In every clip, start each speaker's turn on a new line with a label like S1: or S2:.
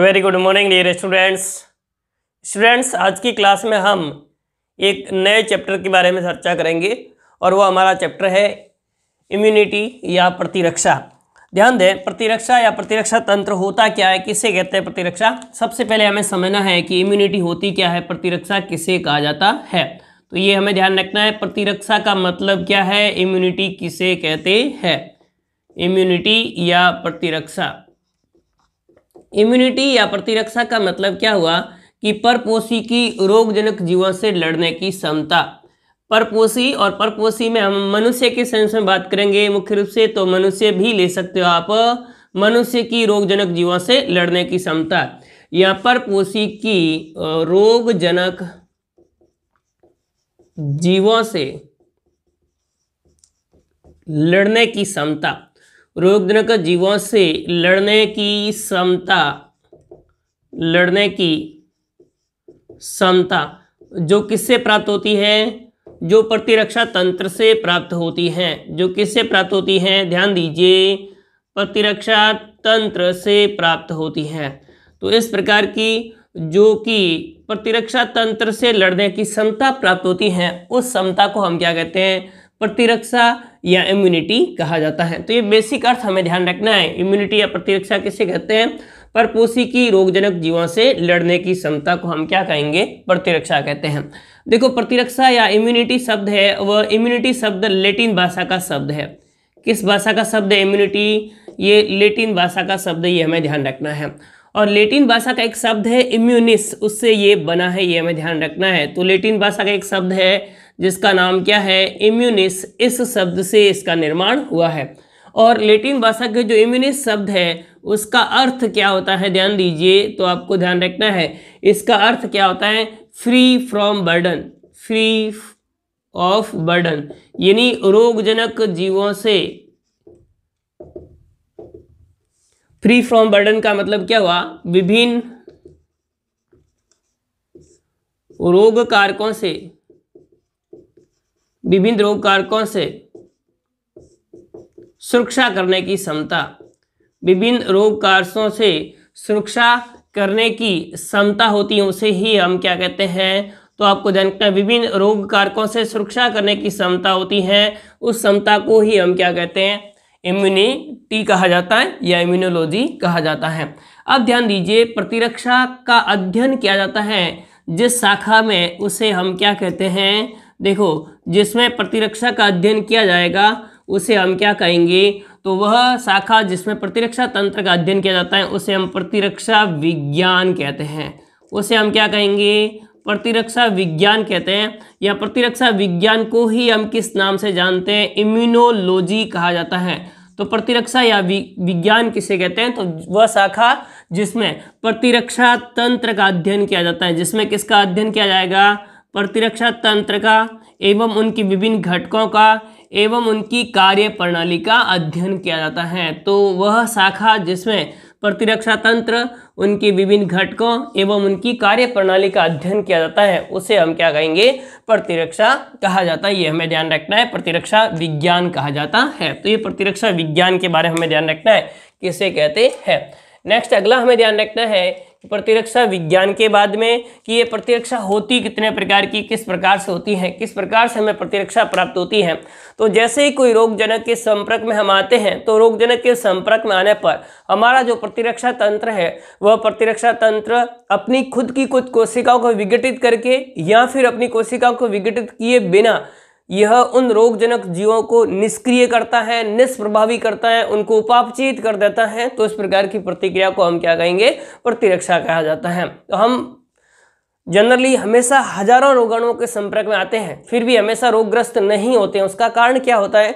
S1: very good morning dear students students आज की class में हम एक नए चैप्टर के बारे में चर्चा करेंगे और वो हमारा चैप्टर है इम्यूनिटी या प्रतिरक्षा ध्यान दें प्रतिरक्षा या प्रतिरक्षा तंत्र होता क्या है किसे कहते हैं प्रतिरक्षा सबसे पहले हमें समझना है कि इम्यूनिटी होती क्या है प्रतिरक्षा किसे कहा जाता है तो ये हमें ध्यान रखना है प्रतिरक्षा का मतलब क्या है इम्यूनिटी किसे कहते हैं इम्यूनिटी या प्रतिरक्षा इम्यूनिटी या प्रतिरक्षा का मतलब क्या हुआ कि परपोषी की रोगजनक जीवों से लड़ने की क्षमता परपोषी और परपोषी में हम मनुष्य के सेंस में बात करेंगे मुख्य रूप से तो मनुष्य भी ले सकते हो आप मनुष्य की रोगजनक जीवों से लड़ने की क्षमता या परपोषी की रोगजनक जीवों से लड़ने की क्षमता रोगजनक जीवों से लड़ने की क्षमता लड़ने की क्षमता जो किससे प्राप्त होती है जो प्रतिरक्षा तंत्र से प्राप्त होती है जो किससे प्राप्त होती है ध्यान दीजिए प्रतिरक्षा तंत्र से प्राप्त होती है तो इस प्रकार की जो कि प्रतिरक्षा तंत्र से लड़ने की क्षमता प्राप्त होती है उस क्षमता को हम क्या कहते हैं प्रतिरक्षा या इम्यूनिटी कहा जाता है तो ये बेसिक अर्थ हमें ध्यान रखना है इम्यूनिटी या प्रतिरक्षा किसे कहते हैं परपोसी की रोगजनक जीवों से लड़ने की क्षमता को हम क्या कहेंगे प्रतिरक्षा कहते हैं देखो प्रतिरक्षा या इम्यूनिटी शब्द है वह इम्यूनिटी शब्द लेटिन भाषा का शब्द है किस भाषा का शब्द है इम्यूनिटी ये लेटिन भाषा का शब्द ये हमें ध्यान रखना है और लेटिन भाषा का एक शब्द है इम्यूनिस उससे ये बना है ये हमें ध्यान रखना है तो लेटिन भाषा का एक शब्द है जिसका नाम क्या है इम्यूनिस इस शब्द से इसका निर्माण हुआ है और लेटिन भाषा के जो इम्यूनिस शब्द है उसका अर्थ क्या होता है ध्यान दीजिए तो आपको ध्यान रखना है इसका अर्थ क्या होता है free from burden free of burden यानी रोगजनक जीवों से फ्री फ्रॉम बर्डन का मतलब क्या हुआ विभिन्न रोग कारकों से विभिन्न रोग कारकों से सुरक्षा करने की क्षमता विभिन्न रोग कारकों से सुरक्षा करने की क्षमता होती है उसे ही हम क्या कहते हैं तो आपको जानकारी विभिन्न रोग कारकों से सुरक्षा करने की क्षमता होती है उस क्षमता को ही हम क्या कहते हैं इम्यूनिटी कहा जाता है या इम्यूनोलॉजी कहा जाता है अब ध्यान दीजिए प्रतिरक्षा का अध्ययन किया जाता है जिस शाखा में उसे हम क्या कहते हैं देखो जिसमें प्रतिरक्षा का अध्ययन किया जाएगा उसे हम क्या कहेंगे तो वह शाखा जिसमें प्रतिरक्षा तंत्र का अध्ययन किया जाता है उसे हम प्रतिरक्षा विज्ञान कहते हैं उसे हम क्या कहेंगे प्रतिरक्षा विज्ञान कहते हैं या प्रतिरक्षा विज्ञान को ही हम किस नाम से जानते हैं इम्यूनोलॉजी कहा जाता है तो प्रतिरक्षा या विज्ञान किसे कहते हैं तो वह शाखा जिसमें प्रतिरक्षा तंत्र का अध्ययन किया जाता है जिसमें किसका अध्ययन किया जाएगा प्रतिरक्षा तंत्र का एवं उनकी विभिन्न घटकों का एवं उनकी कार्य प्रणाली का अध्ययन किया जाता है तो वह शाखा जिसमें प्रतिरक्षा तंत्र उनके विभिन्न घटकों एवं उनकी कार्य प्रणाली का अध्ययन किया जाता है उसे हम क्या कहेंगे प्रतिरक्षा कहा जाता है ये हमें ध्यान रखना है प्रतिरक्षा विज्ञान कहा जाता है तो ये प्रतिरक्षा विज्ञान के बारे में हमें ध्यान रखना है किसे कहते हैं नेक्स्ट अगला हमें ध्यान रखना है कि प्रतिरक्षा विज्ञान के बाद में कि ये प्रतिरक्षा होती कितने प्रकार की किस प्रकार से होती है किस प्रकार से हमें प्रतिरक्षा प्राप्त होती है तो जैसे ही कोई रोगजनक के संपर्क में हम आते हैं तो रोगजनक के संपर्क में आने पर हमारा जो प्रतिरक्षा तंत्र है वह प्रतिरक्षा तंत्र अपनी खुद की कुछ कोशिकाओं को विघटित करके या फिर अपनी कोशिकाओं को विघटित किए बिना यह उन रोगजनक जीवों को निष्क्रिय करता है निष्प्रभावी करता है उनको उपापचित कर देता है तो इस प्रकार की प्रतिक्रिया को हम क्या कहेंगे प्रतिरक्षा कहा जाता है तो हम जनरली हमेशा हजारों रोगाणुओं के संपर्क में आते हैं फिर भी हमेशा रोगग्रस्त नहीं होते हैं उसका कारण क्या होता है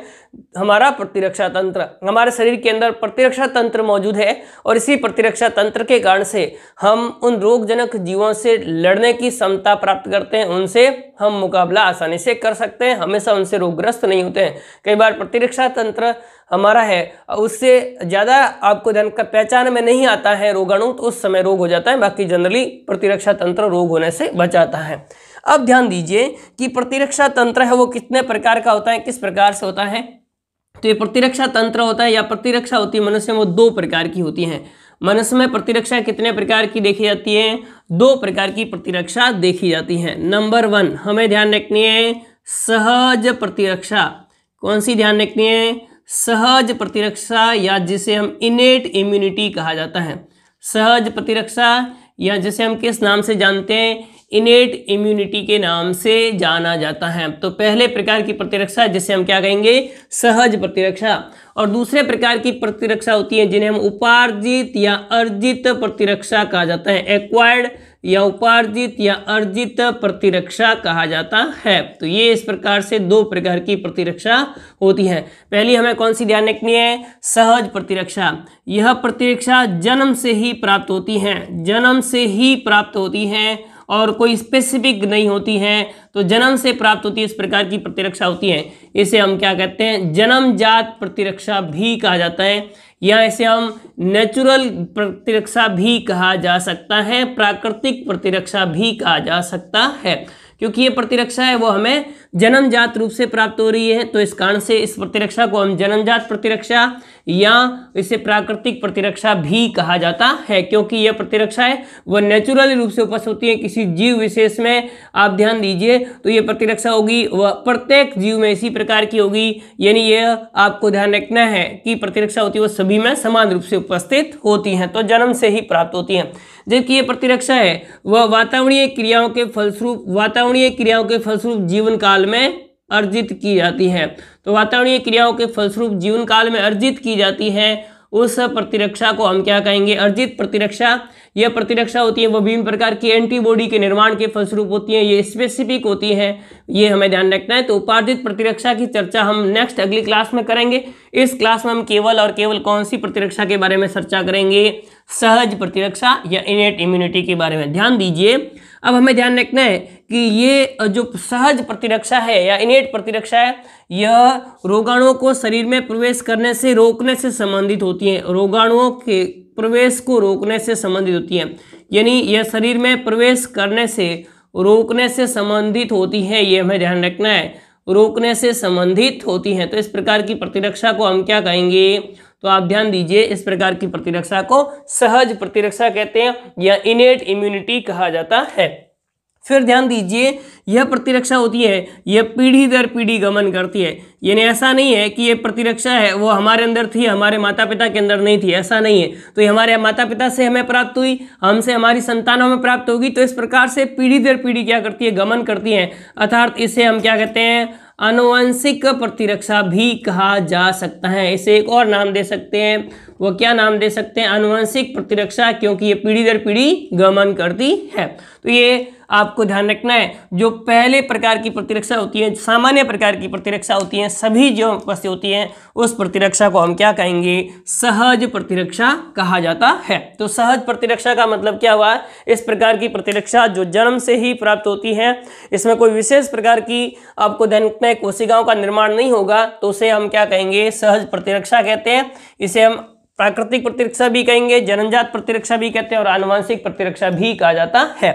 S1: हमारा प्रतिरक्षा तंत्र हमारे शरीर के अंदर प्रतिरक्षा तंत्र मौजूद है और इसी प्रतिरक्षा तंत्र के कारण से हम उन रोगजनक जीवों से लड़ने की क्षमता प्राप्त करते हैं उनसे हम मुकाबला आसानी से कर सकते हैं हमेशा उनसे रोगग्रस्त नहीं होते हैं कई बार प्रतिरक्षा तंत्र हमारा है उससे ज़्यादा आपको धन का पहचान में नहीं आता है रोगाणु तो उस समय रोग हो जाता है बाकी जनरली प्रतिरक्षा तंत्र रोग होने से बचाता है अब ध्यान दीजिए कि प्रतिरक्षा तंत्र है वो कितने प्रकार का होता है किस प्रकार से होता है तो ये प्रतिरक्षा तंत्र होता है या प्रतिरक्षा होती है मनुष्य में वो दो प्रकार की होती है मनुष्य में प्रतिरक्षा कितने प्रकार की देखी जाती है दो प्रकार की प्रतिरक्षा देखी जाती है नंबर वन हमें ध्यान रखनी है सहज प्रतिरक्षा कौन सी ध्यान रखनी है सहज प्रतिरक्षा या जिसे हम इनेट इम्यूनिटी कहा जाता है सहज प्रतिरक्षा या जिसे हम किस नाम से जानते हैं इनेट इम्यूनिटी के नाम से जाना जाता है तो पहले प्रकार की प्रतिरक्षा जिसे हम क्या कहेंगे सहज प्रतिरक्षा और दूसरे प्रकार की प्रतिरक्षा होती है जिन्हें हम उपार्जित या अर्जित प्रतिरक्षा कहा जाता है एक्वायर्ड या उपार्जित या अर्जित प्रतिरक्षा कहा जाता है तो ये इस प्रकार से दो प्रकार की प्रतिरक्षा होती है पहली हमें कौन सी ध्यान रखनी है सहज प्रतिरक्षा यह प्रतिरक्षा जन्म से ही प्राप्त होती है जन्म से ही प्राप्त होती है और कोई स्पेसिफिक नहीं होती हैं तो जन्म से प्राप्त होती है इस प्रकार की प्रतिरक्षा होती है इसे हम क्या कहते हैं जन्मजात प्रतिरक्षा भी कहा जाता है या इसे हम नेचुरल प्रतिरक्षा भी कहा जा सकता है प्राकृतिक प्रतिरक्षा भी कहा जा सकता है क्योंकि ये प्रतिरक्षा है वो हमें जन्मजात रूप से प्राप्त हो रही है तो इस कारण से इस प्रतिरक्षा को हम जन्मजात प्रतिरक्षा या इसे प्राकृतिक प्रतिरक्षा भी कहा जाता है क्योंकि यह प्रतिरक्षा है वह नेचुरल रूप से उपस्थित होती है किसी जीव विशेष में आप ध्यान दीजिए तो यह प्रतिरक्षा होगी वह प्रत्येक जीव में इसी प्रकार की होगी यानी यह आपको ध्यान रखना है कि प्रतिरक्षा होती है वह सभी में समान रूप से उपस्थित होती हैं तो जन्म से ही प्राप्त होती हैं जबकि यह प्रतिरक्षा है वह वातावरणीय क्रियाओं के फलस्वरूप वातावरण वातावरणीय क्रियाओं के फलस्वरूप जीवन काल में अर्जित की जाती है तो वातावरणीय क्रियाओं के फलस्वरूप जीवन काल में अर्जित की जाती है उस प्रतिरक्षा को हम क्या कहेंगे अर्जित प्रतिरक्षा यह प्रतिरक्षा होती है विभिन्न प्रकार की एंटीबॉडी के निर्माण के फलस्वरूप होती है ये स्पेसिफिक होती है ये हमें ध्यान रखना है तो उपार्जित प्रतिरक्षा की चर्चा हम नेक्स्ट अगली क्लास में करेंगे इस क्लास में हम केवल और केवल कौन सी प्रतिरक्षा के बारे में चर्चा करेंगे सहज प्रतिरक्षा या इनेट इम्यूनिटी के बारे में ध्यान दीजिए अब हमें ध्यान रखना है कि ये जो सहज प्रतिरक्षा है या इनेट प्रतिरक्षा है यह रोगाणुओं को शरीर में प्रवेश करने से रोकने से संबंधित होती है रोगाणुओं के प्रवेश को रोकने से संबंधित होती है यानी यह शरीर में प्रवेश करने से रोकने से संबंधित होती है ये हमें ध्यान रखना है रोकने से संबंधित होती हैं तो इस प्रकार की प्रतिरक्षा को हम क्या कहेंगे तो आप ध्यान दीजिए इस प्रकार की प्रतिरक्षा को सहज प्रतिरक्षा कहते हैं या इनेट इम्यूनिटी कहा जाता है फिर ध्यान दीजिए यह प्रतिरक्षा होती है यह पीढ़ी दर पीढ़ी गमन करती है यानी ऐसा नहीं है कि ये प्रतिरक्षा है वो हमारे अंदर थी हमारे माता पिता के अंदर नहीं थी ऐसा नहीं है तो ये हमारे माता पिता से हमें प्राप्त हुई हमसे हमारी संतानों में प्राप्त होगी तो इस प्रकार से पीढ़ी दर पीढ़ी क्या करती है गमन करती है अर्थात इसे हम क्या कहते हैं अनुवंशिक प्रतिरक्षा भी कहा जा सकता है इसे एक और नाम दे सकते हैं वो क्या नाम दे सकते हैं अनुवंशिक प्रतिरक्षा क्योंकि ये पीढ़ी दर पीढ़ी गमन करती है तो ये आपको ध्यान रखना है जो पहले प्रकार की प्रतिरक्षा होती है सामान्य प्रकार की प्रतिरक्षा होती है सभी जो पर से होती है उस प्रतिरक्षा को हम क्या कहेंगे सहज प्रतिरक्षा कहा जाता है तो सहज प्रतिरक्षा का मतलब क्या हुआ इस प्रकार की प्रतिरक्षा जो जन्म से ही प्राप्त होती है इसमें कोई विशेष प्रकार की आपको ध्यान रखना है कोशिकाओं का निर्माण नहीं होगा तो उसे हम क्या कहेंगे सहज प्रतिरक्षा कहते हैं इसे हम प्राकृतिक प्रतिरक्षा भी कहेंगे जनजात प्रतिरक्षा भी कहते हैं और आनुवांशिक प्रतिरक्षा भी कहा जाता है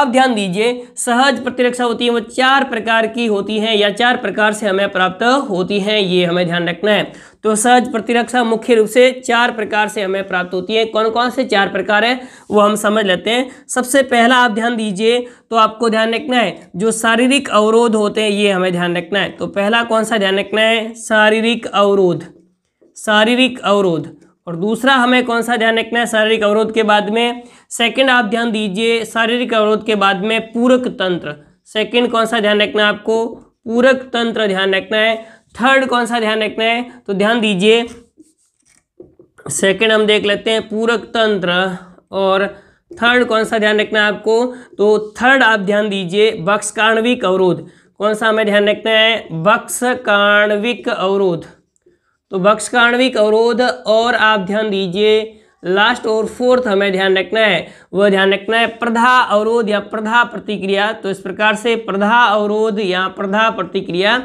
S1: अब ध्यान दीजिए सहज प्रतिरक्षा होती है वो चार प्रकार की होती है या चार प्रकार से हमें प्राप्त होती है ये हमें ध्यान रखना है तो सहज प्रतिरक्षा मुख्य रूप से चार प्रकार से हमें प्राप्त होती है कौन कौन से चार प्रकार है वो हम समझ लेते हैं सबसे पहला आप ध्यान दीजिए तो आपको ध्यान रखना है जो शारीरिक अवरोध होते हैं ये हमें ध्यान रखना है तो पहला कौन सा ध्यान रखना है शारीरिक अवरोध शारीरिक अवरोध और दूसरा हमें कौन सा ध्यान रखना है शारीरिक अवरोध के बाद में सेकंड आप ध्यान दीजिए शारीरिक अवरोध के बाद में पूरक तंत्र सेकंड कौन सा ध्यान रखना है आपको पूरक तंत्र ध्यान रखना है थर्ड कौन सा ध्यान रखना है तो ध्यान दीजिए सेकंड हम देख लेते हैं पूरक तंत्र और थर्ड कौन सा ध्यान रखना है आपको तो थर्ड आप ध्यान दीजिए बक्सकाणविक अवरोध कौन सा हमें ध्यान रखना है बक्सकाणविक अवरोध तो बक्षकाण्विक अवरोध और आप ध्यान दीजिए लास्ट और फोर्थ हमें ध्यान रखना है वह ध्यान रखना है प्रधा अवरोध या प्रधा प्रतिक्रिया तो इस प्रकार से प्रधा अवरोध या प्रधा प्रतिक्रिया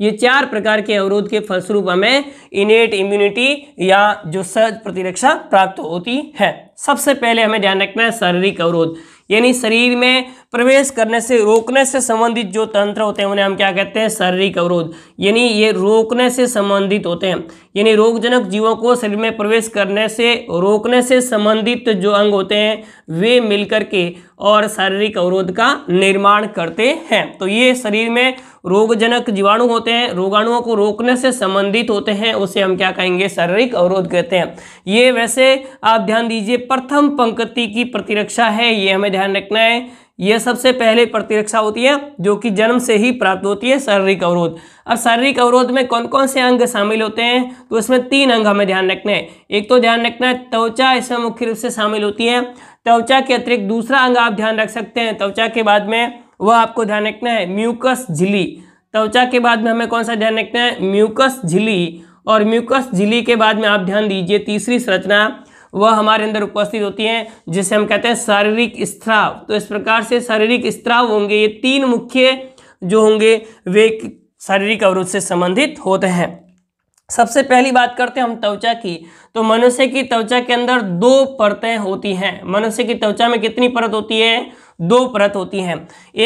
S1: ये चार प्रकार के अवरोध के फलस्वरूप हमें इनेट इम्यूनिटी या जो सहज प्रतिरक्षा प्राप्त होती है सबसे पहले हमें ध्यान रखना है शारीरिक अवरोध यानी शरीर में प्रवेश करने से रोकने से संबंधित जो तंत्र होते हैं उन्हें हम क्या कहते हैं शारीरिक अवरोध यानी ये रोकने से संबंधित होते हैं यानी रोगजनक जीवों को शरीर में प्रवेश करने से रोकने से संबंधित जो अंग होते हैं वे मिलकर के और शारीरिक अवरोध का निर्माण करते हैं तो ये शरीर में रोगजनक जीवाणु होते हैं रोगाणुओं को रोकने से संबंधित होते हैं उसे हम क्या कहेंगे शारीरिक अवरोध कहते हैं ये वैसे आप ध्यान दीजिए प्रथम पंक्ति की प्रतिरक्षा है ये हमें ध्यान रखना है ये सबसे पहले प्रतिरक्षा होती है जो कि जन्म से ही प्राप्त होती है शारीरिक अवरोध अब शारीरिक अवरोध में कौन कौन से अंग शामिल होते हैं तो इसमें तीन अंग हमें ध्यान रखना है एक तो ध्यान रखना है त्वचा इसमें मुख्य रूप से शामिल होती है त्वचा के अतिरिक्त दूसरा अंग आप ध्यान रख सकते हैं त्वचा के बाद में वह आपको ध्यान रखना है म्यूकस झिली त्वचा के बाद में हमें कौन सा ध्यान रखना है म्यूकस झिली और म्यूकस झिली के बाद में आप ध्यान दीजिए तीसरी संरचना वह हमारे अंदर उपस्थित होती हैं जिसे हम कहते हैं शारीरिक स्त्राव तो इस प्रकार से शारीरिक स्त्राव होंगे ये तीन मुख्य जो होंगे वे शारीरिक अवरोध से संबंधित होते हैं सबसे पहली बात करते हैं हम त्वचा की तो मनुष्य की त्वचा के अंदर दो परतें होती हैं मनुष्य की त्वचा में कितनी परत होती है दो परत होती हैं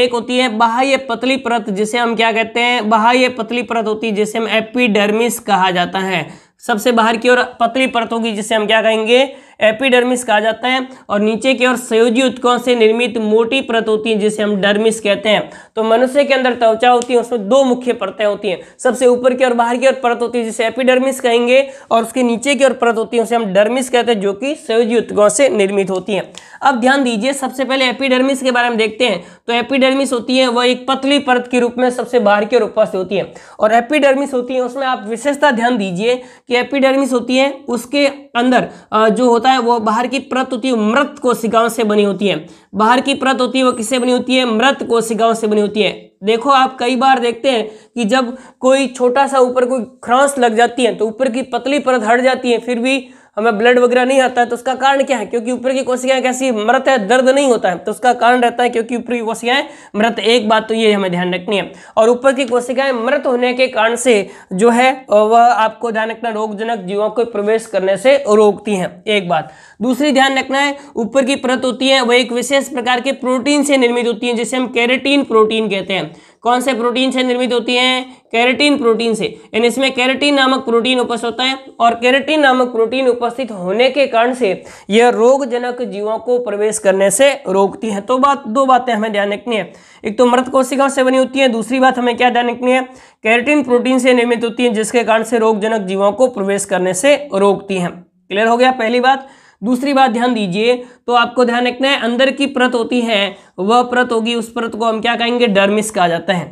S1: एक होती है बाह्य पतली परत जिसे हम क्या कहते हैं बाह्य पतली परत होती है जिसे हम एपिडर्मिस कहा जाता है सबसे बाहर की ओर पतली परत होगी जिसे हम क्या कहेंगे एपिडर्मिस कहा जाता है और नीचे की ओर सयोजी उत्कों से निर्मित मोटी परत होती है जिसे हम डर्मिस कहते हैं तो मनुष्य के अंदर त्वचा होती है उसमें दो मुख्य परतें होती हैं सबसे ऊपर की और बाहर की ओर परत होती है जिसे एपिडर्मिस कहेंगे और उसके नीचे की ओर परत होती है उसे हम डर्मिस कहते हैं जो कि सयोजी उत्कों से निर्मित होती है अब ध्यान दीजिए सबसे पहले एपिडर्मिस के बारे में देखते हैं तो एपिडर्मिस होती है वह एक पतली परत के रूप में सबसे बाहर की ओर उपस्थित होती है और एपिडर्मिस होती है उसमें आप विशेषता ध्यान दीजिए कि एपिडर्मिस होती है उसके अंदर जो होता है होता है वो बाहर की प्रत होती है मृत कोशिकाओं से बनी होती है बाहर की प्रत होती है वो किससे बनी होती है मृत कोशिकाओं से बनी होती है देखो आप कई बार देखते हैं कि जब कोई छोटा सा ऊपर कोई ख्रांस लग जाती है तो ऊपर की पतली परत हट जाती है फिर भी हमें ब्लड वगैरह नहीं आता है तो उसका कारण क्या है क्योंकि ऊपर की कोशिकाएं कैसी मृत है दर्द नहीं होता है तो उसका कारण रहता है क्योंकि ऊपर की कोशिकाएं मृत एक बात तो ये हमें ध्यान रखनी है और ऊपर की कोशिकाएं मृत होने के कारण से जो है वह आपको ध्यान रखना रोगजनक जीवों को प्रवेश करने से रोकती हैं एक बात दूसरी ध्यान रखना है ऊपर की परत होती है वह एक विशेष प्रकार के प्रोटीन से निर्मित होती है जिसे हम कैरेटीन प्रोटीन कहते हैं कौन से प्रोटीन से निर्मित होती है कैरेटीन प्रोटीन से यानी इसमें कैरेटीन नामक प्रोटीन उपस्थित होता है और कैरेटीन नामक प्रोटीन उपस्थित होने के कारण से यह रोगजनक जीवों को प्रवेश करने से रोकती है तो बात दो बातें हमें ध्यान रखनी है एक तो मृत कोशिकाओं से बनी होती है दूसरी बात हमें क्या ध्यान रखनी है कैरेटीन प्रोटीन से निर्मित होती है जिसके कारण से रोगजनक जीवों को प्रवेश करने से रोकती है क्लियर हो गया पहली बात दूसरी बात ध्यान दीजिए तो आपको ध्यान रखना है अंदर की प्रत होती है वह प्रत होगी उस प्रत को हम क्या कहेंगे डर्मिस कहा जाता है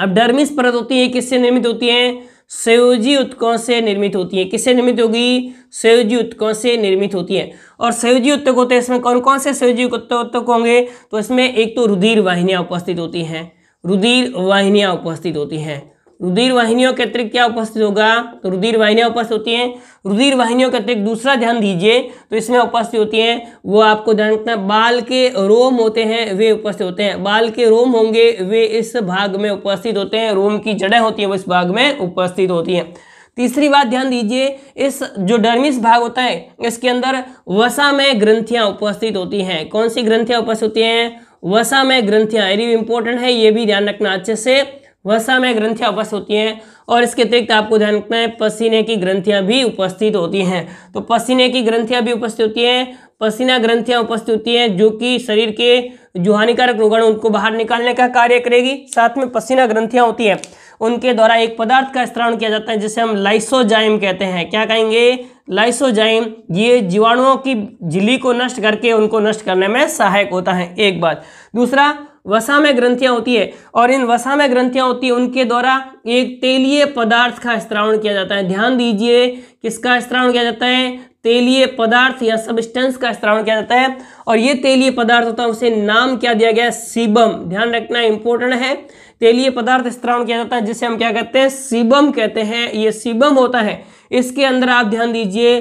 S1: अब डर्मिस प्रत होती है किससे निर्मित होती है सयोजी उत्कों से निर्मित होती है किससे निर्मित होगी सयोजी उत्कों से निर्मित होती है और सयोजी उत्तक होते हैं इसमें कौन कौन से सयोजी उत्तक होंगे तो इसमें एक तो रुधिर वाहिनियां उपस्थित होती हैं रुधिर वाहिनियां उपस्थित होती हैं रुधिर वाहिनियों के अतिरिक्त क्या उपस्थित होगा तो रुधिर वाहिनियाँ उपस्थित होती हैं रुधिर वाहिनियों के अतिरिक्त दूसरा ध्यान दीजिए तो इसमें उपस्थित होती हैं वो आपको ध्यान रखना बाल के रोम होते हैं वे उपस्थित होते हैं बाल के रोम होंगे वे इस भाग में उपस्थित होते हैं रोम की जड़ें होती हैं वो इस भाग में उपस्थित होती हैं तीसरी बात ध्यान दीजिए इस जो डर्मिस भाग होता है इसके अंदर वसा में ग्रंथियाँ उपस्थित होती हैं कौन सी ग्रंथियाँ उपस्थित होती हैं वसा में ग्रंथियाँ ये भी इंपॉर्टेंट है ये भी ध्यान रखना अच्छे से वसा में ग्रंथियाँ उपस्थित होती हैं और इसके अतिरिक्त आपको ध्यान रखना है पसीने की ग्रंथियाँ भी उपस्थित होती हैं तो पसीने की ग्रंथियाँ भी उपस्थित होती हैं पसीना ग्रंथियाँ उपस्थित होती हैं जो कि शरीर के जो हानिकारक रोगाणु उनको बाहर निकालने का कार्य करेगी साथ में पसीना ग्रंथियाँ होती हैं उनके द्वारा एक पदार्थ का स्त्रण किया जाता है जिसे हम लाइसोजाइम कहते हैं क्या कहेंगे लाइसोजाइम ये जीवाणुओं की झिली को नष्ट करके उनको नष्ट करने में सहायक होता है एक बात दूसरा वसा में ग्रंथियां होती है और इन वसा में ग्रंथियां होती है उनके द्वारा एक तेलीय पदार्थ का स्त्रावण किया जाता है ध्यान दीजिए किसका स्त्रावण किया जाता है तेलीय पदार्थ या सबस्टेंस का स्त्रावण किया जाता है और ये तेलीय पदार्थ होता है उसे नाम क्या दिया गया है सीबम ध्यान रखना इंपॉर्टेंट है तेलीय पदार्थ स्त्रावण किया जाता है जिसे हम क्या कहते हैं सीबम कहते हैं ये सीबम होता है इसके अंदर आप ध्यान दीजिए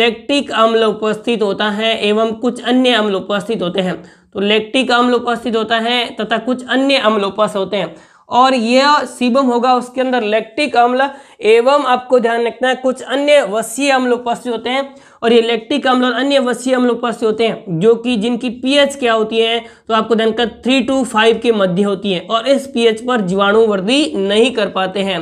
S1: लेक्टिक अम्ल उपस्थित होता है एवं कुछ अन्य अम्ल उपस्थित होते हैं तो लेक्टिक अम्ल उपस्थित होता है तथा कुछ अन्य अम्ल उपस्थित होते हैं और यह सीबम होगा उसके अंदर लेक्टिक अम्ल एवं आपको ध्यान रखना है कुछ अन्य वसीय अम्ल उपस्थित होते हैं और ये लेक्टिक अम्ल और अन्य वसीय अम्ल उपस्थित होते हैं जो कि जिनकी पीएच क्या होती है तो आपको ध्यान रखना थ्री टू फाइव के मध्य होती है और इस पीएच पर जीवाणु वृद्धि नहीं कर पाते हैं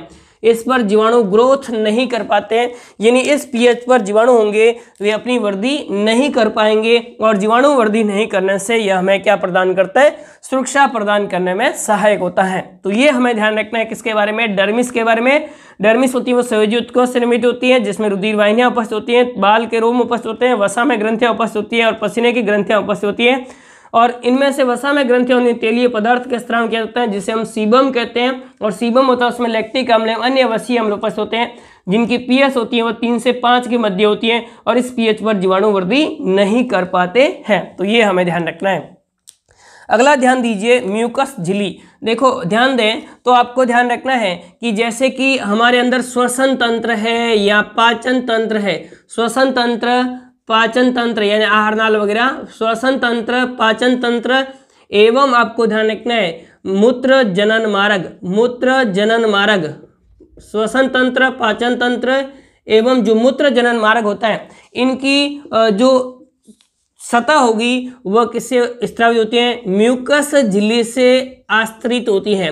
S1: इस पर जीवाणु ग्रोथ नहीं कर पाते हैं यानी इस पीएच पर जीवाणु होंगे वे अपनी वृद्धि नहीं कर पाएंगे और जीवाणु वृद्धि नहीं करने से यह हमें क्या प्रदान करता है सुरक्षा प्रदान करने में सहायक होता है तो ये हमें ध्यान रखना है किसके बारे में डर्मिस के बारे में डर्मिस होती है वो सहयोगी उत्कोष से निर्मित होती है जिसमें रुधिर वाहिनियाँ उपस्थित होती हैं बाल के रोम उपस्थित होते हैं वसा में ग्रंथियाँ उपस्थित होती हैं और पसीने की ग्रंथियाँ उपस्थित होती हैं और इनमें से वसा में ग्रंथियों ने तेलीय पदार्थ के स्त्राव किया जाता है जिसे हम सीबम कहते हैं और सीबम होता है उसमें लैक्टिक अम्ल अन्य वसीय अम्ल उपस्थित होते हैं जिनकी पीएच होती है वो तीन से पाँच के मध्य होती है और इस पीएच पर जीवाणु वृद्धि नहीं कर पाते हैं तो ये हमें ध्यान रखना है अगला ध्यान दीजिए म्यूकस झिली देखो ध्यान दें तो आपको ध्यान रखना है कि जैसे कि हमारे अंदर श्वसन तंत्र है या पाचन तंत्र है श्वसन तंत्र पाचन तंत्र यानी आहार नाल वगैरह श्वसन तंत्र पाचन तंत्र एवं आपको ध्यान रखना है मूत्र जनन मार्ग मूत्र जनन मार्ग श्वसन तंत्र पाचन तंत्र एवं जो मूत्र जनन मार्ग होता है इनकी जो सतह होगी वह किससे स्त्रावित होती है म्यूकस झिल्ली से आश्रित होती है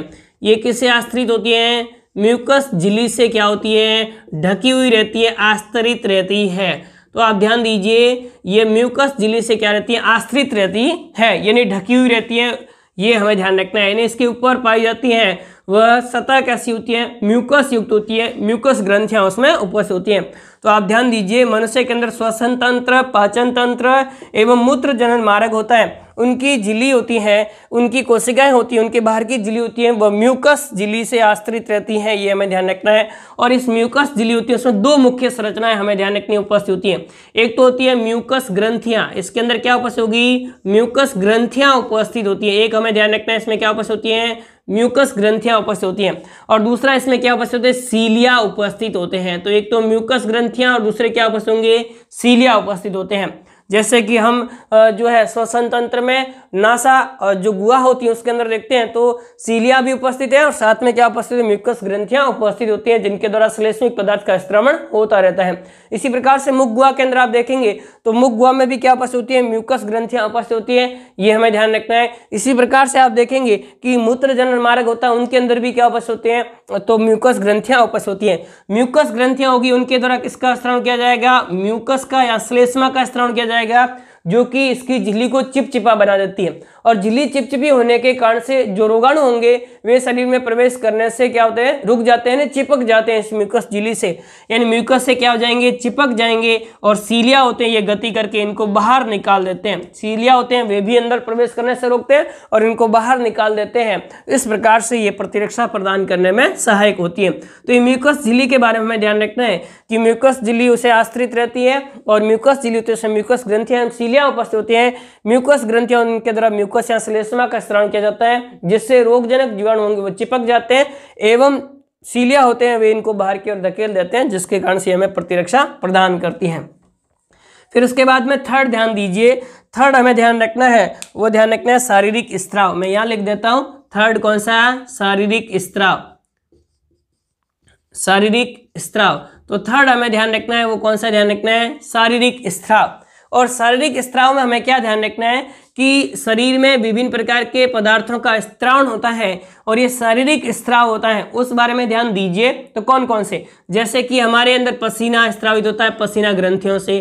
S1: ये किससे आश्रित होती है म्यूकस झिल्ली से क्या होती है ढकी हुई रहती है आस्तरित रहती है तो आप ध्यान दीजिए ये म्यूकस झिल्ली से क्या रहती है आश्रित रहती है यानी ढकी हुई रहती है ये हमें ध्यान रखना है यानी इसके ऊपर पाई जाती हैं वह सतह कैसी होती है म्यूकस युक्त होती है म्यूकस ग्रंथियाँ उसमें उपस्थित होती हैं तो आप ध्यान दीजिए मनुष्य के अंदर श्वसन तंत्र पाचन तंत्र एवं मूत्र जनन मार्ग होता है उनकी झिली होती हैं उनकी कोशिकाएं होती हैं उनके बाहर की झिली होती हैं वह म्यूकस झिली से आश्रित रहती हैं ये हमें ध्यान रखना है और इस म्यूकस झिली होती है उसमें दो मुख्य संरचनाएं हमें ध्यान रखनी उपस्थित होती हैं एक तो होती है म्यूकस ग्रंथियाँ इसके अंदर क्या उपस्थित होगी म्यूकस ग्रंथियाँ उपस्थित होती हैं एक हमें ध्यान रखना है इसमें क्या उपस्थित होती है म्यूकस ग्रंथियां उपस्थित होती हैं और दूसरा इसमें क्या उपस्थित होते हैं सीलिया उपस्थित होते हैं तो एक तो म्यूकस ग्रंथियां और दूसरे क्या उपस्थित होंगे सीलिया उपस्थित होते हैं जैसे कि हम जो है श्वसन तंत्र में नासा जो गुहा होती है उसके अंदर देखते हैं तो सीलिया भी उपस्थित है और साथ में क्या उपस्थित है म्यूकस ग्रंथियां उपस्थित होती हैं जिनके द्वारा श्लेष्मिक पदार्थ का स्त्रमण होता रहता है इसी प्रकार से मुख गुहा के अंदर आप देखेंगे तो मुख गुहा में भी क्या उपस्थित होती है म्यूकस ग्रंथियां उपस्थित होती है ये हमें ध्यान रखना है इसी प्रकार से आप देखेंगे कि मूत्र जनन मार्ग होता है उनके अंदर भी क्या उपस्थित होते हैं तो म्यूकस ग्रंथियां उपस्थित होती है म्यूकस ग्रंथियां होगी उनके द्वारा किसका स्त्रवण किया जाएगा म्यूकस का या श्लेष्मा का स्त्रवण किया जाएगा गया जो कि इसकी झिल्ली को चिपचिपा बना देती है और झिल्ली चिपचिपी होने के कारण से जो रोगाणु होंगे वे शरीर में प्रवेश करने से क्या होते हैं रुक जाते हैं चिपक जाते हैं इस म्यूकस झिल्ली से यानी म्यूकस से क्या हो जाएंगे चिपक जाएंगे और सीलिया होते हैं ये गति करके इनको बाहर निकाल देते हैं सीलिया होते हैं वे भी अंदर प्रवेश करने से रोकते हैं और इनको बाहर निकाल देते हैं इस प्रकार से ये प्रतिरक्षा प्रदान करने में सहायक होती है तो ये म्यूकस झिल्ली के बारे में हमें ध्यान रखना है कि म्यूकस झिल्ली उसे आश्रित रहती है और म्यूकस झिल्ली होते हैं म्यूकस ग्रंथियां सीलिया उपस्थित होती है म्यूकस ग्रंथियां उनके द्वारा म्यूकस या श्लेषमा का स्नान किया जाता है जिससे रोगजनक जीवाणु होंगे वो चिपक जाते हैं एवं सीलिया होते हैं वे इनको बाहर की ओर धकेल देते हैं जिसके कारण से हमें प्रतिरक्षा प्रदान करती हैं फिर उसके बाद में थर्ड ध्यान दीजिए थर्ड हमें ध्यान रखना है वो ध्यान रखना है शारीरिक स्त्राव मैं यहां लिख देता हूं थर्ड कौन सा है शारीरिक स्त्राव शारीरिक स्त्राव तो थर्ड हमें ध्यान रखना है वो कौन सा ध्यान रखना है शारीरिक स्त्राव और शारीरिक स्त्राव में हमें क्या ध्यान रखना है कि शरीर में विभिन्न प्रकार के पदार्थों का स्त्रावण होता है और ये शारीरिक स्त्राव होता है उस बारे में ध्यान दीजिए तो कौन कौन से जैसे कि हमारे अंदर पसीना स्त्रावित होता है पसीना ग्रंथियों से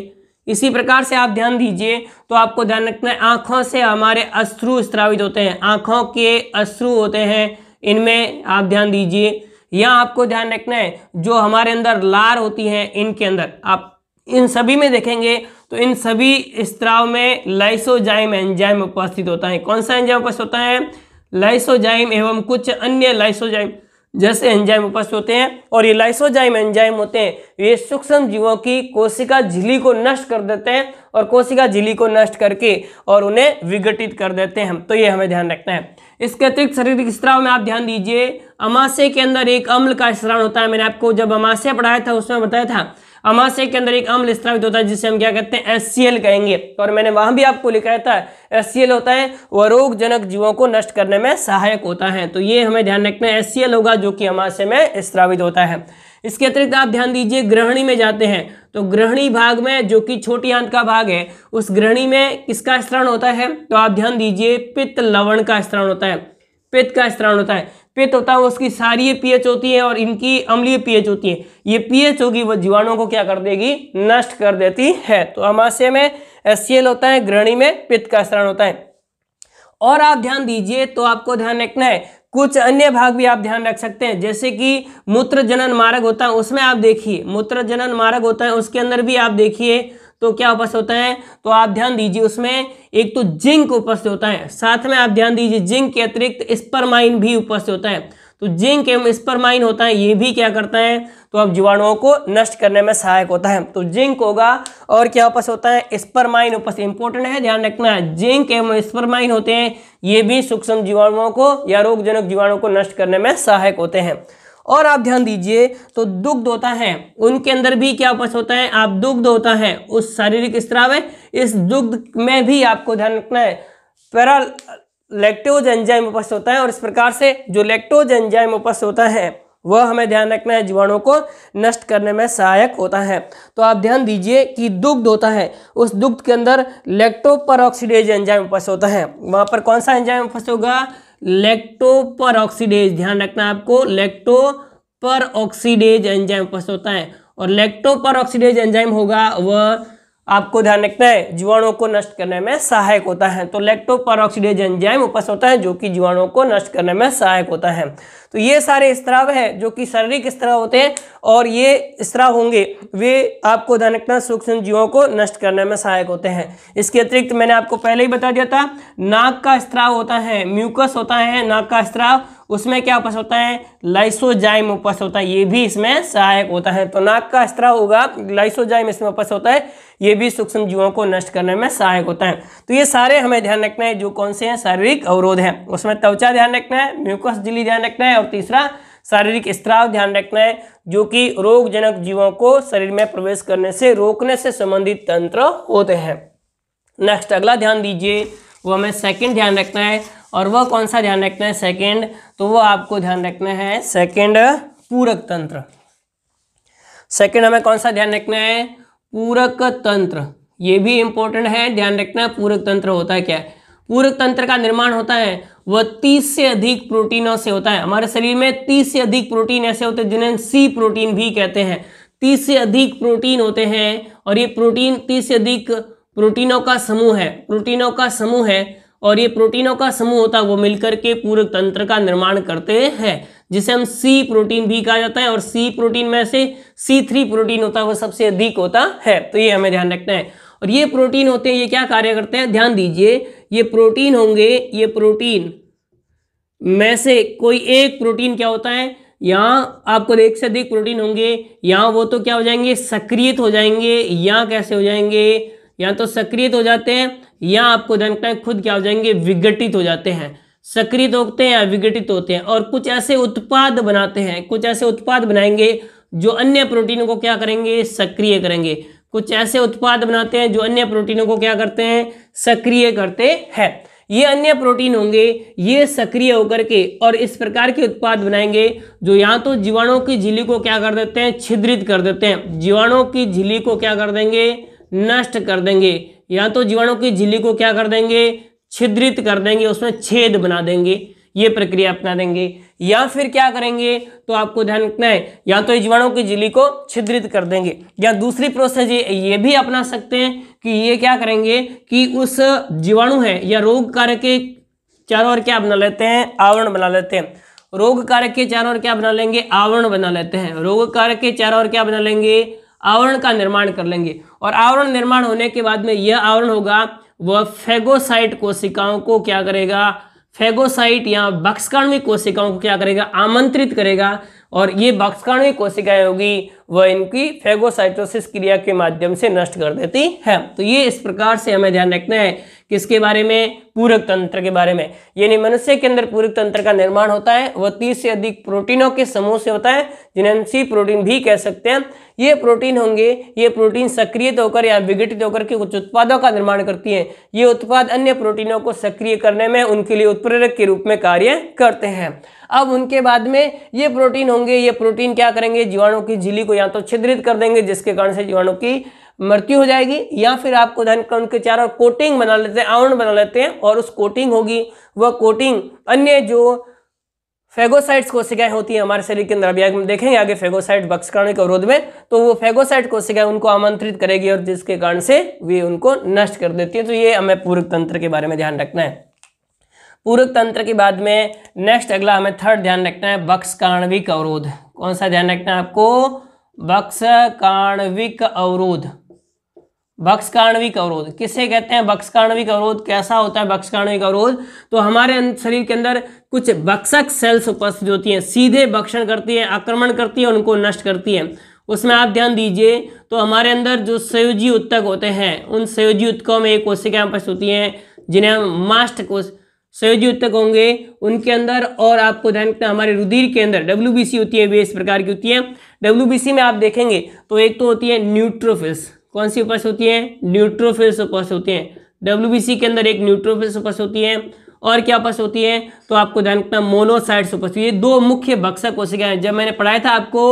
S1: इसी प्रकार से आप ध्यान दीजिए तो आपको ध्यान रखना है आँखों से हमारे अश्रु स्त्रावित होते हैं आँखों के अश्रु होते हैं इनमें आप ध्यान दीजिए या आपको ध्यान रखना है जो हमारे अंदर लार होती है इनके अंदर आप इन सभी में देखेंगे तो इन सभी स्त्राव में लाइसोजाइम एंजाइम उपस्थित होता है कौन सा एंजाइम उपस्थित होता है लाइसोजाइम एवं कुछ अन्य लाइसोजाइम जैसे एंजाइम उपस्थित होते हैं और ये लाइसोजाइम एंजाइम होते हैं ये सूक्ष्म जीवों की कोशिका झिली को नष्ट कर देते हैं और कोशिका झिली को नष्ट करके और उन्हें विघटित कर देते हैं तो ये हमें ध्यान रखना है इसके अतिरिक्त शारीरिक स्त्राव में आप ध्यान दीजिए अमाशय के अंदर एक अम्ल का स्त्राव होता है मैंने आपको जब अमाशय पढ़ाया था उसमें बताया था अमाशय के अंदर एक अम्ल स्त्रावित होता है जिसे हम क्या कहते हैं एस कहेंगे और मैंने वहां भी आपको लिखा था एस होता है वह रोगजनक जीवों को नष्ट करने में सहायक होता है तो ये हमें ध्यान रखना है एस होगा जो कि अमाशय में स्त्रावित होता है इसके अतिरिक्त आप ध्यान दीजिए ग्रहणी में जाते हैं तो ग्रहणी भाग में जो कि छोटी आंत का भाग है उस ग्रहणी में किसका स्त्राण होता है तो आप ध्यान दीजिए पित्त लवण का स्त्राण होता है पित्त का स्त्राण होता है पित्त होता है उसकी सारी पीएच होती है और इनकी अम्लीय पीएच होती है ये पीएच होगी वह जीवाणुओं को क्या कर देगी नष्ट कर देती है तो अमाशय में एस होता है ग्रहणी में पित्त का स्नान होता है और आप ध्यान दीजिए तो आपको ध्यान रखना है कुछ अन्य भाग भी आप ध्यान रख सकते हैं जैसे कि मूत्र जनन मार्ग होता है उसमें आप देखिए मूत्र जनन मार्ग होता है उसके अंदर भी आप देखिए तो क्या उपस्थित होता है तो आप ध्यान दीजिए उसमें एक तो जिंक उपस्थित होता है साथ में आप ध्यान दीजिए जिंक के अतिरिक्त स्परमाइन भी उपस्थित होता है तो जिंक एवं स्परमाइन होता है ये भी क्या करता है तो अब जीवाणुओं को नष्ट करने में सहायक होता है तो जिंक होगा और क्या उपस्थित होता है स्परमाइन उपस्थित इंपॉर्टेंट है ध्यान रखना है जिंक एवं स्परमाइन होते हैं ये भी सूक्ष्म जीवाणुओं को या रोगजनक जीवाणुओं को नष्ट करने में सहायक होते हैं और आप ध्यान दीजिए तो दुग्ध होता है उनके अंदर भी क्या उपस्थित होता है आप दुग्ध होता है उस शारीरिक स्त्राव है इस दुग्ध में भी आपको ध्यान रखना है पैरा लेक्टोज एंजाइम उपस्थित होता है और इस प्रकार से जो लेक्टोज एंजाइम उपस्थित होता है वह हमें ध्यान रखना है जीवाणुओं को नष्ट करने में सहायक होता है तो आप ध्यान दीजिए कि दुग्ध होता है उस दुग्ध के अंदर लेक्टोपरऑक्सीडेज एंजाइम उपस्थित होता है वहाँ पर कौन सा एंजाइम उपस्थित होगा लेक्टो पर ऑक्सीडेज ध्यान रखना आपको लेक्टो पर ऑक्सीडेज एंजाइम उपस्थित होता है और लेक्टो पर ऑक्सीडेज एंजाइम होगा वह आपको ध्यान रखना है जीवाणुओं को नष्ट करने में सहायक होता है तो लेक्टोपरऑक्सीडेज एंजाइम उपस्थित होता है जो कि जीवाणुओं को नष्ट करने में सहायक होता है तो ये सारे स्त्राव हैं जो कि शारीरिक स्त्राव होते हैं और ये स्त्राव होंगे वे आपको ध्यान रखना सूक्ष्म जीवों को नष्ट करने में सहायक होते हैं इसके अतिरिक्त मैंने आपको पहले ही बता दिया था नाक का स्त्राव होता है म्यूकस होता है नाक का स्त्राव उसमें क्या उपस्थित होता है लाइसोजाइम उपस्थित होता है ये भी इसमें सहायक होता है तो नाक का स्त्राव होगा लाइसोजाइम इसमें उपस्थित होता है ये भी सूक्ष्म जीवों को नष्ट करने में सहायक होता है तो ये सारे हमें ध्यान रखना है जो कौन से हैं शारीरिक अवरोध हैं उसमें त्वचा ध्यान रखना है म्यूकस झिली ध्यान रखना है और तीसरा शारीरिक स्त्राव ध्यान रखना है जो कि रोगजनक जीवों को शरीर में प्रवेश करने से रोकने से संबंधित तंत्र होते हैं नेक्स्ट अगला ध्यान दीजिए वो हमें सेकंड ध्यान रखना है और वह कौन सा ध्यान रखना है सेकंड तो वो आपको ध्यान रखना है सेकंड पूरक तंत्र सेकंड हमें कौन सा ध्यान रखना है पूरक तंत्र ये भी इंपॉर्टेंट है ध्यान रखना है पूरक तंत्र होता है क्या पूरक तंत्र का निर्माण होता है वह तीस से अधिक प्रोटीनों से होता है हमारे शरीर में तीस से अधिक प्रोटीन ऐसे होते हैं जिन्हें सी प्रोटीन भी कहते हैं तीस से अधिक प्रोटीन होते हैं और ये प्रोटीन तीस से अधिक प्रोटीनों का समूह है प्रोटीनों का समूह है और ये प्रोटीनों का समूह होता है वो मिलकर के पूरक तंत्र का निर्माण करते हैं जिसे हम सी प्रोटीन भी कहा जाता है और सी प्रोटीन में से सी थ्री प्रोटीन होता है वो सबसे अधिक होता है तो ये हमें ध्यान रखना है और ये प्रोटीन होते हैं ये क्या कार्य करते हैं ध्यान दीजिए ये प्रोटीन होंगे ये प्रोटीन में से कोई एक प्रोटीन क्या होता है यहाँ आपको एक से अधिक प्रोटीन होंगे यहाँ वो तो क्या हो जाएंगे सक्रियत हो जाएंगे यहाँ कैसे हो जाएंगे या तो सक्रियत हो जाते हैं या आपको जानना है खुद क्या हो जाएंगे विघटित हो जाते हैं सक्रियत होते हैं या विघटित होते हैं और कुछ ऐसे उत्पाद बनाते हैं कुछ ऐसे उत्पाद बनाएंगे जो अन्य प्रोटीनों को क्या करेंगे सक्रिय करेंगे कुछ ऐसे उत्पाद बनाते हैं जो अन्य प्रोटीनों को क्या करते हैं सक्रिय करते हैं ये अन्य प्रोटीन होंगे ये सक्रिय होकर के और इस प्रकार के उत्पाद बनाएंगे जो या तो जीवाणुओं की झिली को क्या कर देते हैं छिद्रित कर देते हैं जीवाणुओं की झिली को क्या कर देंगे नष्ट कर देंगे या तो जीवाणु की झिल्ली को क्या कर देंगे छिद्रित कर देंगे उसमें छेद बना देंगे ये प्रक्रिया अपना देंगे या फिर क्या करेंगे तो आपको ध्यान रखना है या तो जीवाणु की झिल्ली को छिद्रित कर देंगे या दूसरी प्रोसेस ये ये भी अपना सकते हैं कि ये क्या करेंगे कि उस जीवाणु है या रोग कार्य के चारों ओर क्या बना लेते हैं आवरण बना लेते हैं रोग कारक के चारों ओर क्या बना लेंगे आवरण बना लेते हैं रोग कारक के चारों ओर क्या बना लेंगे आवरण का निर्माण कर लेंगे और आवरण निर्माण होने के बाद में यह आवरण होगा वह फेगोसाइट कोशिकाओं को क्या करेगा फेगोसाइट या बक्सकाणवी कोशिकाओं को क्या करेगा आमंत्रित करेगा और ये बक्सकाणवी कोशिकाएं होगी वह इनकी फेगोसाइटोसिस क्रिया के माध्यम से नष्ट कर देती है तो ये इस प्रकार से हमें ध्यान रखना है किसके बारे में पूरक तंत्र के बारे में यानी मनुष्य के अंदर पूरक तंत्र का निर्माण होता है वह तीस से अधिक प्रोटीनों के समूह से होता है जिन्हें हम सी प्रोटीन भी कह सकते हैं ये प्रोटीन होंगे ये प्रोटीन सक्रिय होकर या विघटित होकर के कुछ उत्पादों का निर्माण करती हैं ये उत्पाद अन्य प्रोटीनों को सक्रिय करने में उनके लिए उत्प्रेरक के रूप में कार्य करते हैं अब उनके बाद में ये प्रोटीन होंगे ये प्रोटीन क्या करेंगे जीवाणु की झिली को या तो छिद्रित कर देंगे जिसके कारण से जीवाणु की मृत्यु हो जाएगी या फिर आपको धन कर्ण के चारों कोटिंग बना लेते हैं आवरण बना लेते हैं और उस कोटिंग होगी वह कोटिंग अन्य जो फेगोसाइट्स कोशिकाएं होती हैं हमारे शरीर के अंदर अभी हम देखेंगे आगे फेगोसाइट बक्सकर्ण के अवरोध में तो वो फेगोसाइट कोशिकाएं उनको आमंत्रित करेगी और जिसके कारण से वे उनको नष्ट कर देती है तो ये हमें पूरक तंत्र के बारे में ध्यान रखना है पूरक तंत्र के बाद में नेक्स्ट अगला हमें थर्ड ध्यान रखना है बक्सकाणविक अवरोध कौन सा ध्यान रखना है आपको बक्सकाणविक अवरोध बक्सकाणविक अवरोध किसे कहते हैं बक्सकाणविक अवरोध कैसा होता है बक्सकाणविक अवरोध तो हमारे अं- शरीर के अंदर कुछ बक्सक सेल्स उपस्थित होती हैं सीधे भक्षण करती हैं आक्रमण करती हैं उनको नष्ट करती हैं उसमें आप ध्यान दीजिए तो हमारे अंदर जो संयोजी उत्तक होते हैं उन संयोजी उत्तकों में एक कोशिकाएं उपस्थित होती हैं जिन्हें हम मास्ट कोश संयोजी उत्तक होंगे उनके अंदर और आपको ध्यान रखना हमारे रुधिर के अंदर डब्ल्यू होती है वे इस प्रकार की होती है डब्ल्यू में आप देखेंगे तो एक तो होती है न्यूट्रोफिल्स कौन सी उपज होती है न्यूट्रोफिल्स उपज होती है डब्ल्यू के अंदर एक न्यूट्रोफिल्स उपज होती है और क्या उपज होती है तो आपको ध्यान रखना मोनोसाइड्स उपज ये दो मुख्य बक्सा हो सके जब मैंने पढ़ाया था आपको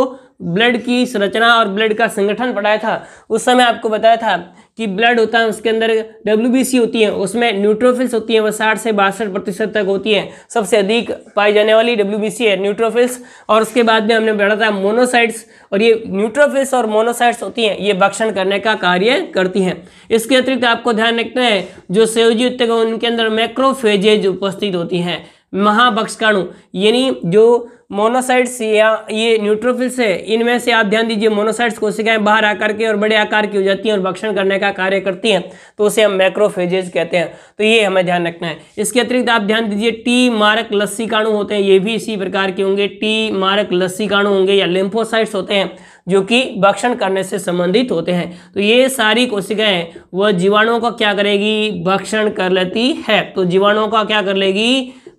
S1: ब्लड की संरचना और ब्लड का संगठन पढ़ाया था उस समय आपको बताया था कि ब्लड होता है उसके अंदर डब्ल्यू होती है उसमें न्यूट्रोफिल्स होती है वह साठ से बासठ प्रतिशत तक होती है सबसे अधिक पाई जाने वाली डब्ल्यू है न्यूट्रोफिल्स और उसके बाद में हमने पढ़ा था मोनोसाइड्स और ये न्यूट्रोफिल्स और मोनोसाइड्स होती हैं ये भक्षण करने का कार्य करती हैं इसके अतिरिक्त आपको ध्यान रखना है जो सेवजी उत्तक उनके अंदर मैक्रोफेजेज उपस्थित होती हैं महाभक्षकाणु यानी जो मोनोसाइट्स या ये न्यूट्रोफिल्स है इनमें से आप ध्यान दीजिए मोनोसाइड्स कोशिकाएं बाहर आकर के और बड़े आकार की हो जाती हैं और भक्षण करने का कार्य करती हैं तो उसे हम मैक्रोफेजेज कहते हैं तो ये हमें ध्यान रखना है इसके अतिरिक्त आप ध्यान दीजिए टी मारक लस्सी काणु होते हैं ये भी इसी प्रकार के होंगे टी मारक लस्सी काणु होंगे या लिम्फोसाइड्स होते हैं जो कि भक्षण करने से संबंधित होते हैं तो ये सारी कोशिकाएं वह जीवाणुओं का क्या करेगी भक्षण कर लेती है तो जीवाणुओं का क्या कर लेगी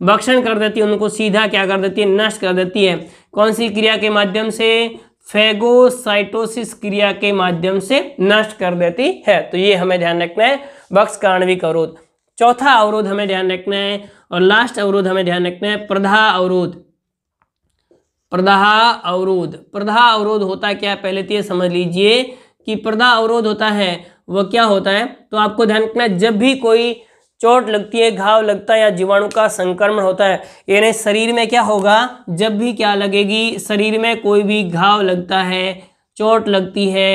S1: भक्षण कर देती है उनको सीधा क्या कर देती है नष्ट कर देती है कौन सी क्रिया के माध्यम से फेगोसाइटोसिस क्रिया के माध्यम से नष्ट कर देती है तो ये हमें ध्यान रखना है बक्स कारणविक अवरोध चौथा अवरोध हमें ध्यान रखना है और लास्ट अवरोध हमें ध्यान रखना है प्रधा अवरोध प्रधा अवरोध प्रधा अवरोध होता क्या है पहले तो ये समझ लीजिए कि प्रधा अवरोध होता है वह क्या होता है तो आपको ध्यान रखना जब भी कोई चोट लगती है घाव लगता है या जीवाणु का संक्रमण होता है यानी शरीर में क्या होगा जब भी क्या लगेगी शरीर में कोई भी घाव लगता है चोट लगती है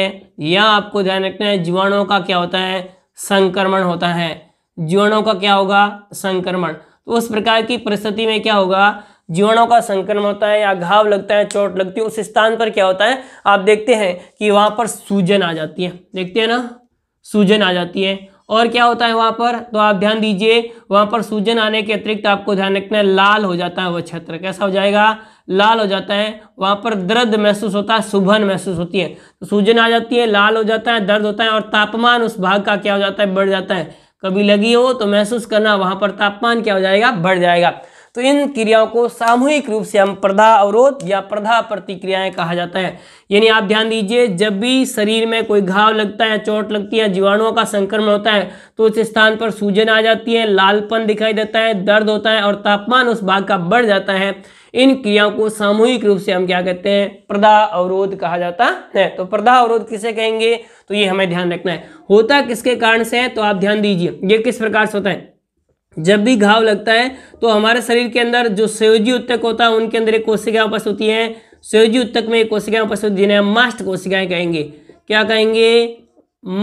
S1: या आपको ध्यान रखना है जीवाणुओं का क्या होता है संक्रमण होता है जीवाणुओं का क्या होगा संक्रमण तो उस प्रकार की परिस्थिति में क्या होगा जीवाणुओं का संक्रमण होता है या घाव लगता है चोट लगती है उस स्थान पर क्या होता है आप देखते हैं कि वहाँ पर सूजन आ जाती है देखते हैं ना सूजन आ जाती है और क्या होता है वहां पर तो आप ध्यान दीजिए वहाँ पर सूजन आने के अतिरिक्त आपको ध्यान रखना है लाल हो जाता है वह क्षेत्र कैसा हो जाएगा लाल हो जाता है वहां पर दर्द महसूस होता है सुभन महसूस होती है तो सूजन आ जाती है लाल हो जाता है दर्द होता है और तापमान उस भाग का क्या हो जाता है बढ़ जाता है कभी लगी हो तो महसूस करना वहां पर तापमान क्या हो जाएगा बढ़ जाएगा तो इन क्रियाओं को सामूहिक रूप से हम प्रधा अवरोध या प्रधा प्रतिक्रियाएं कहा जाता है यानी आप ध्यान दीजिए जब भी शरीर में कोई घाव लगता है चोट लगती है जीवाणुओं का संक्रमण होता है तो उस स्थान पर सूजन आ जाती है लालपन दिखाई देता है दर्द होता है और तापमान उस भाग का बढ़ जाता है इन क्रियाओं को सामूहिक रूप से हम क्या कहते हैं प्रदा अवरोध कहा जाता है तो प्रदा अवरोध किसे कहेंगे तो ये हमें ध्यान रखना है होता किसके कारण से है तो आप ध्यान दीजिए ये किस प्रकार से होता है जब भी घाव लगता है तो हमारे शरीर के अंदर जो सयोजी उत्तक होता है उनके अंदर एक कोशिकाएं उपस्थित होती हैं सयोजी उत्तक में एक कोशिकाएं उपस्थित जिन्हें हम मास्ट कोशिकाएं कहेंगे क्या कहेंगे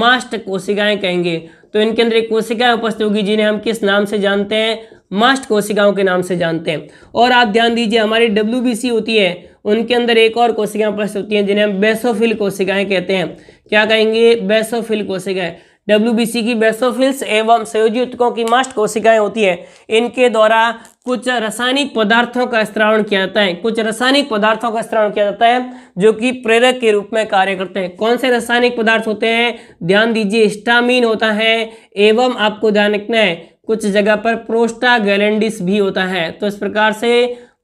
S1: मास्ट कोशिकाएं कहेंगे तो इनके अंदर एक कोशिकाएं उपस्थित होगी जिन्हें हम किस नाम से जानते हैं मास्ट कोशिकाओं के नाम से जानते हैं और आप ध्यान दीजिए हमारी डब्ल्यू होती है उनके अंदर एक और कोशिकाएं उपस्थित होती हैं जिन्हें हम बेसोफिल कोशिकाएं कहते हैं क्या कहेंगे बेसोफिल कोशिकाएं डब्ल्यूबीसी की बेसोफिल्स एवं संयोजकों की मास्ट कोशिकाएं होती है इनके द्वारा कुछ रासायनिक पदार्थों का स्त्रावण किया जाता है कुछ रासायनिक पदार्थों का स्त्रावण किया जाता है जो कि प्रेरक के रूप में कार्य करते हैं कौन से रासायनिक पदार्थ होते हैं ध्यान दीजिए स्टामिन होता है एवं आपको ध्यान रखना है कुछ जगह पर प्रोस्टा गैलेंडिस भी होता है तो इस प्रकार से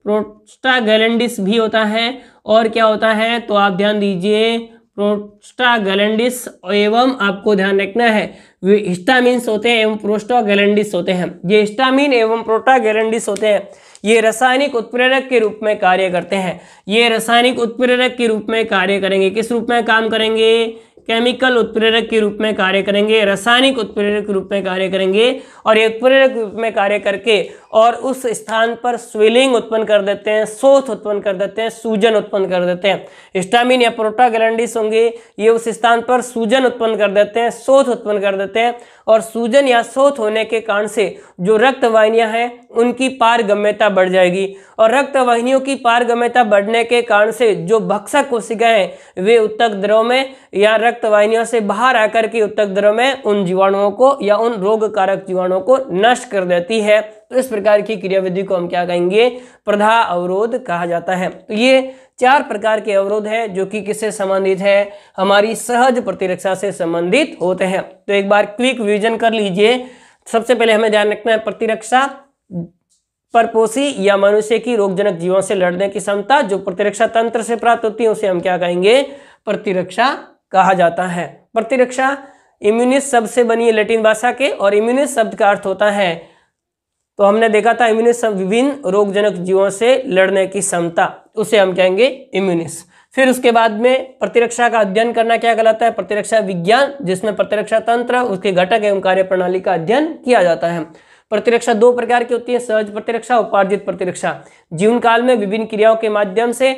S1: प्रोस्टा गैलेंडिस भी होता है और क्या होता है तो आप ध्यान दीजिए प्रोस्टागलैंडिस एवं आपको ध्यान रखना है हिस्टामिन होते हैं एवं प्रोस्टागलैंडिस होते हैं ये हिस्टामिन एवं प्रोटागलैंडिस होते हैं ये रासायनिक उत्प्रेरक के रूप में कार्य करते हैं ये रासायनिक उत्प्रेरक के रूप में कार्य करेंगे किस रूप में काम करेंगे केमिकल उत्प्रेरक के रूप में कार्य करेंगे रासायनिक उत्प्रेरक के रूप में कार्य करेंगे और ये उत्प्रेरक रूप में कार्य करके और उस स्थान पर स्वेलिंग उत्पन्न कर देते हैं शोथ उत्पन्न कर देते हैं सूजन उत्पन्न कर देते हैं स्टामिन या प्रोटाग्लैंडिस होंगे ये उस स्थान पर सूजन उत्पन्न कर देते हैं शोथ उत्पन्न कर देते हैं और सूजन या शोथ होने के कारण से जो वाहिनियाँ हैं उनकी पारगम्यता बढ़ जाएगी और रक्तवाहिनियों की पारगम्यता बढ़ने के कारण से जो भक्षक कोशिका हैं वे उत्तक द्रव में या रक्तवाहिनियों से बाहर आकर के उत्तक द्रव में उन जीवाणुओं को या उन रोगकारक जीवाणुओं को नष्ट कर देती है तो इस प्रकार की क्रियाविधि को हम क्या कहेंगे प्रधा अवरोध कहा जाता है तो ये चार प्रकार के अवरोध है जो कि किससे संबंधित है हमारी सहज प्रतिरक्षा से संबंधित होते हैं तो एक बार क्विक विजन कर लीजिए सबसे पहले हमें ध्यान रखना है प्रतिरक्षा परपोषी या मनुष्य की रोगजनक जीवों से लड़ने की क्षमता जो प्रतिरक्षा तंत्र से प्राप्त होती है उसे हम क्या कहेंगे प्रतिरक्षा कहा जाता है प्रतिरक्षा इम्यूनिस्ट शब्द से बनी है लेटिन भाषा के और इम्यूनिस्ट शब्द का अर्थ होता है तो हमने देखा था इम्यूनिस विभिन्न रोगजनक जीवों से लड़ने की क्षमता उसे हम कहेंगे इम्यूनिस फिर उसके बाद में प्रतिरक्षा का अध्ययन करना क्या कहलाता है प्रतिरक्षा विज्ञान जिसमें प्रतिरक्षा तंत्र उसके घटक एवं कार्य प्रणाली का अध्ययन किया जाता है प्रतिरक्षा दो प्रकार की होती है सहज प्रतिरक्षा उपार्जित प्रतिरक्षा जीवन काल में विभिन्न क्रियाओं के माध्यम से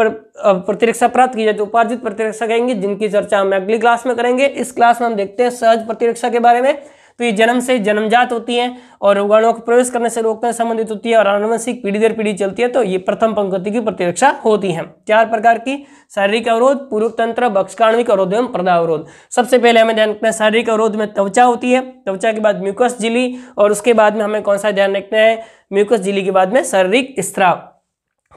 S1: प्रतिरक्षा प्राप्त की जाती है उपार्जित प्रतिरक्षा कहेंगे जिनकी चर्चा हम अगली क्लास में करेंगे इस क्लास में हम देखते हैं सहज प्रतिरक्षा के बारे में तो ये जन्म से जन्मजात होती हैं और रोगाणुओं को प्रवेश करने से रोकने संबंधित होती है और अनुवंशिक पीढ़ी दर पीढ़ी चलती है तो ये प्रथम पंक्ति की प्रतिरक्षा होती है चार प्रकार की शारीरिक अवरोध पूर्वतंत्र बक्षकाणविक अवरोध एवं प्रदावरोध सबसे पहले हमें ध्यान रखना है शारीरिक अवरोध में त्वचा होती है त्वचा के बाद म्यूकस झिली और उसके बाद में हमें कौन सा ध्यान रखना है म्यूकस झिली के बाद में शारीरिक स्त्राव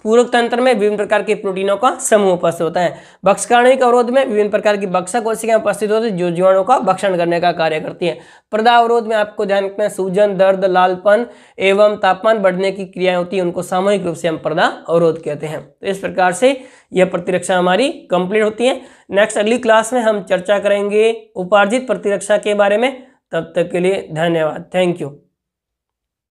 S1: पूरक तंत्र में विभिन्न प्रकार के प्रोटीनों का समूह उपस्थित होता है बक्षकारणिक अवरोध में विभिन्न प्रकार की बक्सक कोशिकाएं उपस्थित होती है जो जीवाणु का भक्षण करने का कार्य करती है प्रदा अवरोध में आपको ध्यान रखना है सूजन दर्द लालपन एवं तापमान बढ़ने की क्रियाएं होती है उनको सामूहिक रूप से हम प्रदा अवरोध कहते हैं तो इस प्रकार से यह प्रतिरक्षा हमारी कंप्लीट होती है नेक्स्ट अगली क्लास में हम चर्चा करेंगे उपार्जित प्रतिरक्षा के बारे में तब तक के लिए धन्यवाद थैंक यू